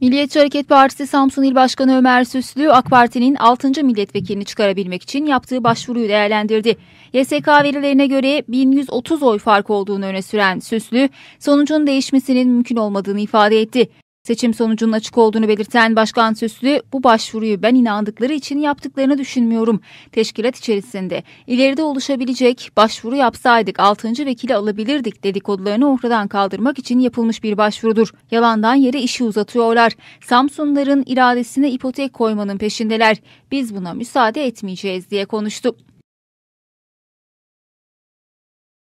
Milliyetçi Hareket Partisi Samsun İl Başkanı Ömer Süslü, AK Parti'nin 6. milletvekilini çıkarabilmek için yaptığı başvuruyu değerlendirdi. YSK verilerine göre 1130 oy fark olduğunu öne süren Süslü, sonucun değişmesinin mümkün olmadığını ifade etti. Seçim sonucunun açık olduğunu belirten Başkan Süslü, bu başvuruyu ben inandıkları için yaptıklarını düşünmüyorum. Teşkilat içerisinde ileride oluşabilecek başvuru yapsaydık 6. vekili alabilirdik dedikodularını ortadan kaldırmak için yapılmış bir başvurudur. Yalandan yere işi uzatıyorlar. Samsunların iradesine ipotek koymanın peşindeler. Biz buna müsaade etmeyeceğiz diye konuştu.